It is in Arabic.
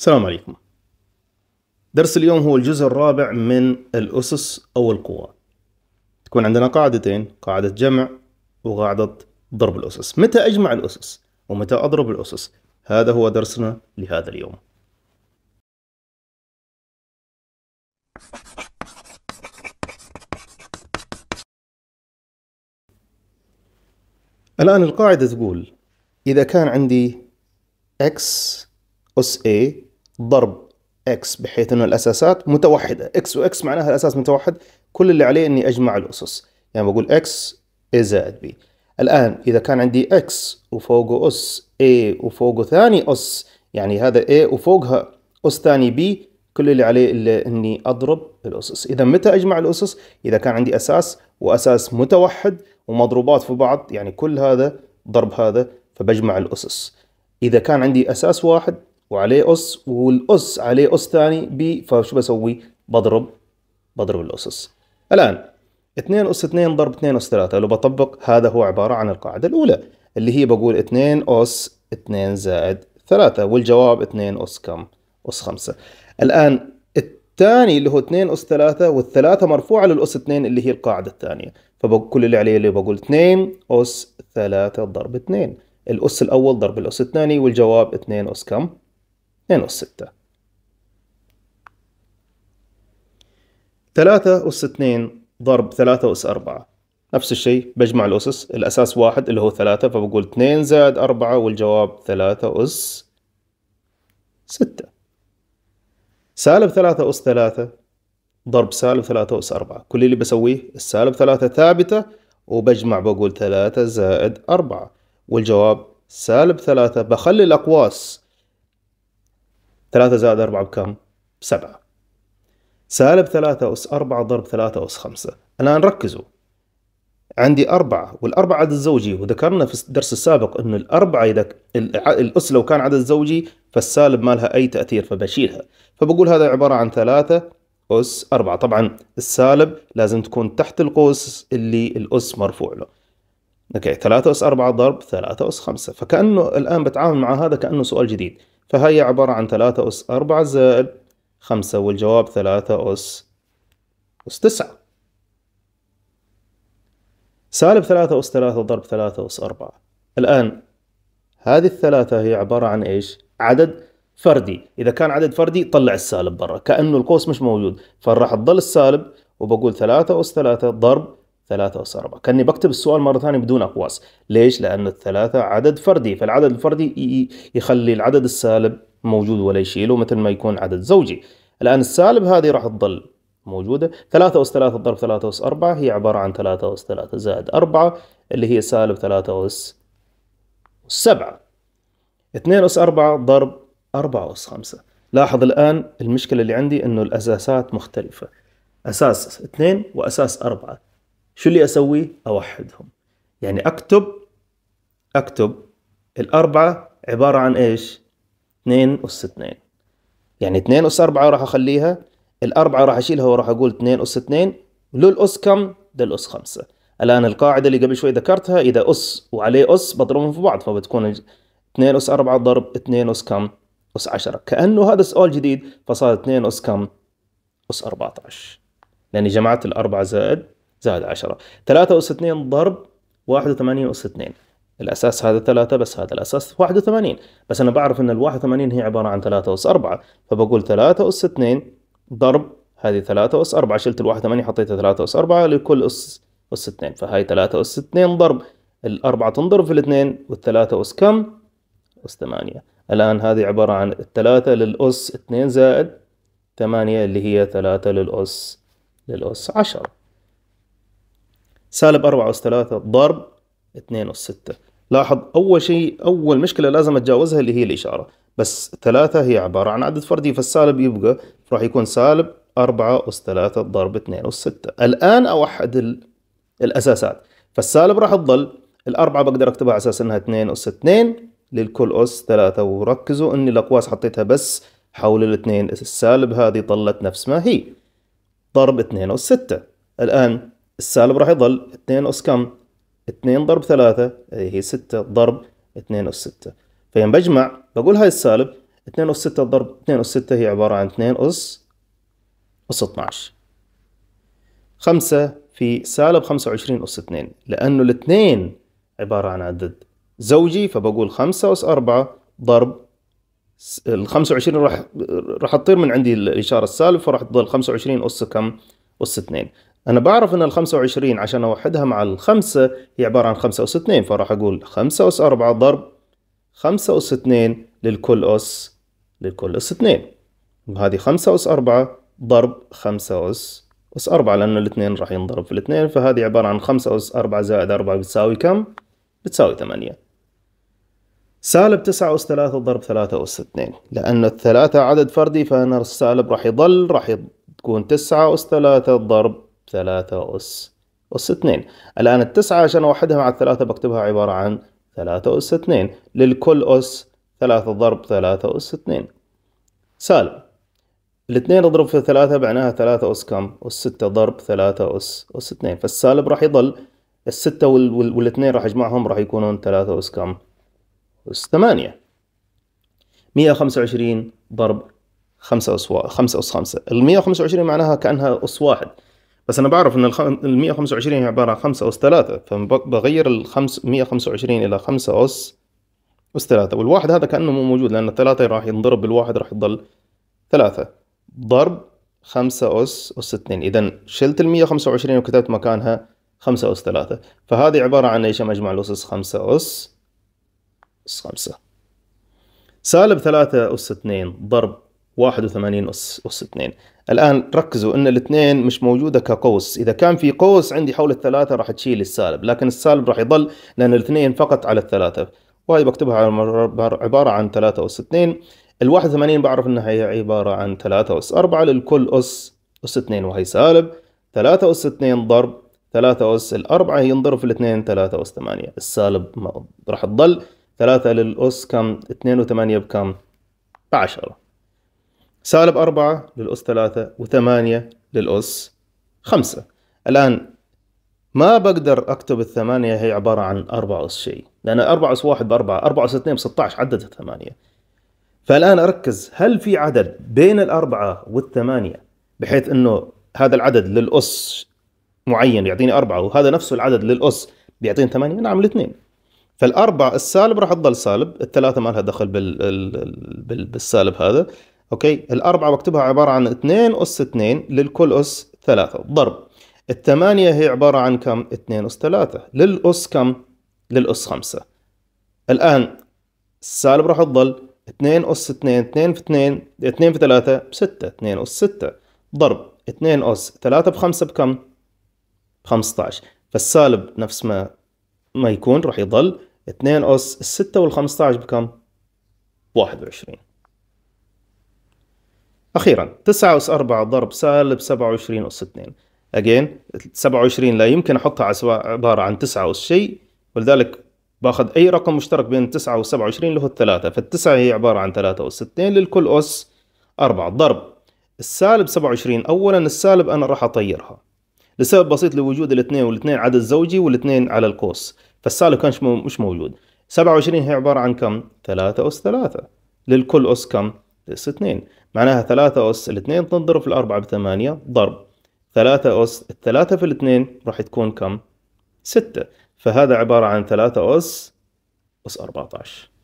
السلام عليكم درس اليوم هو الجزء الرابع من الأسس أو القوى تكون عندنا قاعدتين قاعدة جمع وقاعدة ضرب الأسس متى أجمع الأسس ومتى أضرب الأسس هذا هو درسنا لهذا اليوم الآن القاعدة تقول إذا كان عندي x أس A ضرب اكس بحيث انه الاساسات متوحده اكس واكس معناها الاساس متوحد كل اللي عليه اني اجمع الاسس يعني بقول اكس a زائد بي الان اذا كان عندي اكس وفوقه اس اي وفوقه ثاني اس يعني هذا اي وفوقها اس ثاني بي كل اللي عليه الا اني اضرب الاسس اذا متى اجمع الاسس اذا كان عندي اساس واساس متوحد ومضروبات في بعض يعني كل هذا ضرب هذا فبجمع الاسس اذا كان عندي اساس واحد وعليه أس والأس عليه أس ثاني بي فشو بسوي؟ بضرب بضرب الأسس الآن 2 أس 2 ضرب 2 أس 3 لو بطبق هذا هو عبارة عن القاعدة الأولى اللي هي بقول 2 أس 2 زائد 3 والجواب 2 أس كم؟ أس 5 الآن الثاني اللي هو 2 أس 3 والثلاثة مرفوعة للأس 2 اللي هي القاعدة الثانية فكل اللي عليه اللي بقول 2 أس 3 ضرب 2 الأس الأول ضرب الأس الثاني والجواب 2 أس كم؟ 2 أس 6 3 أس 2 ضرب 3 أس 4 نفس الشيء بجمع الأسس الأساس واحد اللي هو 3 فبقول 2 زائد 4 والجواب 3 أس 6 سالب 3 أس 3 ضرب سالب 3 أس 4 كل اللي بسويه السالب 3 ثابتة وبجمع بقول 3 زائد 4 والجواب سالب 3 بخلي الأقواس 3 زائد 4 بكم؟ 7 سالب 3 أس 4 ضرب 3 أس 5 الآن ركزوا عندي أربعة والأربعة عدد زوجي وذكرنا في الدرس السابق أنه الأربعة إذا الأس لو كان عدد زوجي فالسالب ما لها أي تأثير فبشيلها فبقول هذا عبارة عن ثلاثة أس أربعة طبعا السالب لازم تكون تحت القوس اللي الأس مرفوع له اوكي 3 اس 4 ضرب 3 اس 5 فكانه الان بتعامل مع هذا كانه سؤال جديد فهي عبارة عن ثلاثة أس أربعة زائد خمسة والجواب ثلاثة أس أس تسعة سالب ثلاثة أس ثلاثة ضرب ثلاثة أس أربعة الآن هذه الثلاثة هي عبارة عن إيش؟ عدد فردي إذا كان عدد فردي طلع السالب برا كأنه القوس مش موجود فراح تضل السالب وبقول ثلاثة أس ثلاثة ضرب ثلاثة أس أربعة كأني بكتب السؤال مرة ثانية بدون أقواس ليش؟ لأن الثلاثة عدد فردي فالعدد الفردي يخلي العدد السالب موجود ولا يشيله مثل ما يكون عدد زوجي الآن السالب هذه راح تظل موجودة ثلاثة أس ثلاثة ضرب ثلاثة أس أربعة هي عبارة عن ثلاثة أس ثلاثة زائد أربعة اللي هي سالب ثلاثة أس سبعة اثنين أس أربعة ضرب أربعة أس خمسة لاحظ الآن المشكلة اللي عندي أنه الأساسات مختلفة أساس اثنين وأساس أربعة شو اللي أسوي أوحدهم يعني أكتب أكتب الأربعة عبارة عن إيش اثنين أس اثنين يعني اثنين أس أربعة راح أخليها الأربعة راح أشيلها وراح أقول اثنين أس اثنين لو الأس كم ده الأس خمسة الآن القاعدة اللي قبل شوي ذكرتها إذا أس وعليه أس بضربهم في بعض فبتكون اثنين أس أربعة ضرب اثنين أس كم أس عشرة كأنه هذا سؤال جديد فصار اثنين أس كم أس أربعة عشر لأني جمعت الأربعة زائد زائد 10 3 اس 2 ضرب 81 أس 2 الأساس هذا 3 بس هذا الأساس 81 بس أنا بعرف أن ال 81 هي عبارة عن 3 أس 4 فبقول 3 أس 2 ضرب هذه 3 أس 4 شلت ال 81 حطيتها 3 أس 4 لكل أس أس 2 فهي 3 أس 2 ضرب 4 تنضرب في 2 وال 3 أس كم؟ أس 8 الآن هذه عبارة عن 3 للأس 2 زائد 8 اللي هي 3 للأس للأس 10 سالب 4 أس 3 ضرب 2 أس 6 لاحظ أول شيء أول مشكلة لازم أتجاوزها اللي هي الإشارة بس 3 هي عبارة عن عدد فردي فالسالب يبقى راح يكون سالب 4 أس 3 ضرب 2 أس 6 الآن أوحد الأساسات فالسالب راح تظل الأربعة بقدر أكتبها على أساس أنها 2 أس 2 للكل أس 3 وركزوا أني الأقواس حطيتها بس حول الاثنين السالب هذه طلت نفس ما هي ضرب 2 أس 6 الآن السالب راح يظل 2 أس كم 2 ضرب 3 اللي هي 6 ضرب 2 أس 6 فيوم بجمع بقول هاي السالب 2 أس 6 ضرب 2 أس 6 هي عبارة عن 2 أس أس 12 5 في سالب 25 أس 2 لأنه الاثنين عبارة عن عدد زوجي فبقول 5 أس 4 ضرب ال 25 راح راح تطير من عندي الإشارة السالب فراح تضل 25 أس كم؟ أس 2 أنا بعرف إن الخمسة وعشرين عشان أوحدها مع الخمسة هي عبارة عن خمسة أس اثنين فراح أقول خمسة أس أربعة ضرب خمسة أس اثنين للكل أس للكل أس اثنين وهذه خمسة أس أربعة ضرب خمسة أس أس أربعة لأن الاثنين راح ينضرب في الاثنين فهذه عبارة عن خمسة أس أربعة زائد أربعة بتساوي كم؟ بتساوي ثمانية سالب تسعة أس ثلاثة ضرب ثلاثة أس اثنين لأن الثلاثة عدد فردي فأنا السالب راح يضل راح تكون تسعة أس ثلاثة ضرب 3 أس أس 2 الآن التسعة عشان أوحدها مع الثلاثة بكتبها عبارة عن 3 أس 2 للكل أس 3 ضرب 3 أس 2 سالب الاثنين اضرب في ثلاثة معناها ثلاثة أس كم؟ أس ستة ضرب ثلاثة أس أس اثنين فالسالب راح يضل الستة وال... والاثنين راح اجمعهم راح يكونون ثلاثة أس كم؟ أس ثمانية مية خمسة وعشرين ضرب خمسة أس خمسة أس خمسة المية خمسة وعشرين معناها كأنها أس واحد بس انا بعرف ان ال 125 هي عباره عن 5 اس 3 فبغير ال 125 الى 5 اس اس 3 والواحد هذا كانه مو موجود لان الثلاثه راح ينضرب بالواحد راح يضل 3 ضرب 5 اس اس 2 اذا شلت ال 125 وكتبت مكانها 5 اس 3 فهذه عباره عن ايش مجمع الاسس 5 اس اس 5 سالب 3 اس 2 ضرب 81 أس, أس 2 الآن ركزوا أن الاثنين مش موجودة كقوس إذا كان في قوس عندي حول الثلاثة راح تشيل السالب لكن السالب راح يضل لأن الاثنين فقط على الثلاثة وهي بكتبها عبارة عن 3 أس 2 ال 81 بعرف أنها هي عبارة عن 3 أس 4 للكل أس أس 2 وهي سالب 3 أس 2 ضرب 3 أس الأربعة ينضرب في الاثنين 3 أس 8 السالب راح تضل 3 للأس كم 2 و8 بكم؟ 10 سالب أربعة للأس ثلاثة وثمانية للأس خمسة الآن ما بقدر أكتب الثمانية هي عبارة عن أربعة أس شيء لأن أربعة أس واحد بأربعة أربعة أس اثنين بستة عشر عددها ثمانية فالآن أركز هل في عدد بين الأربعة والثمانية بحيث أنه هذا العدد للأس معين يعطيني أربعة وهذا نفسه العدد للأس بيعطيني ثمانية نعم الاثنين فالأربعة السالب راح تضل سالب الثلاثة ما لها دخل بال... بال... بالسالب هذا اوكي الأربعة بكتبها عبارة عن 2 أس 2 للكل أس 3 ضرب الثمانية هي عبارة عن كم؟ 2 أس 3 للأس كم؟ للأس 5 الآن السالب راح تضل 2 أس 2 2 في 2 2 في 3 ب 6 2 أس 6 ضرب 2 أس 3 ب 5 بكم؟ 15 فالسالب نفس ما ما يكون راح يضل 2 أس 6 وال 15 بكم؟ 21 أخيرا 9 أس 4 ضرب سالب 27 أس 2 أجين 27 لا يمكن أحطها عبارة عن 9 أس شيء ولذلك باخذ أي رقم مشترك بين 9 و 27 اللي هو 3 فال 9 هي عبارة عن 3 أس 2 للكل أس 4 ضرب السالب 27 أولا السالب أنا راح أطيرها لسبب بسيط لوجود الاثنين والاثنين عدد زوجي والاثنين على القوس فالسالب كان مش موجود 27 هي عبارة عن كم؟ 3 أس 3 للكل أس كم؟ اس 2 معناها 3 اس ال 2 تنضرب في 4 ب 8 ضرب 3 اس ال 3 في ال 2 راح تكون كم؟ 6 فهذا عباره عن 3 اس اس 14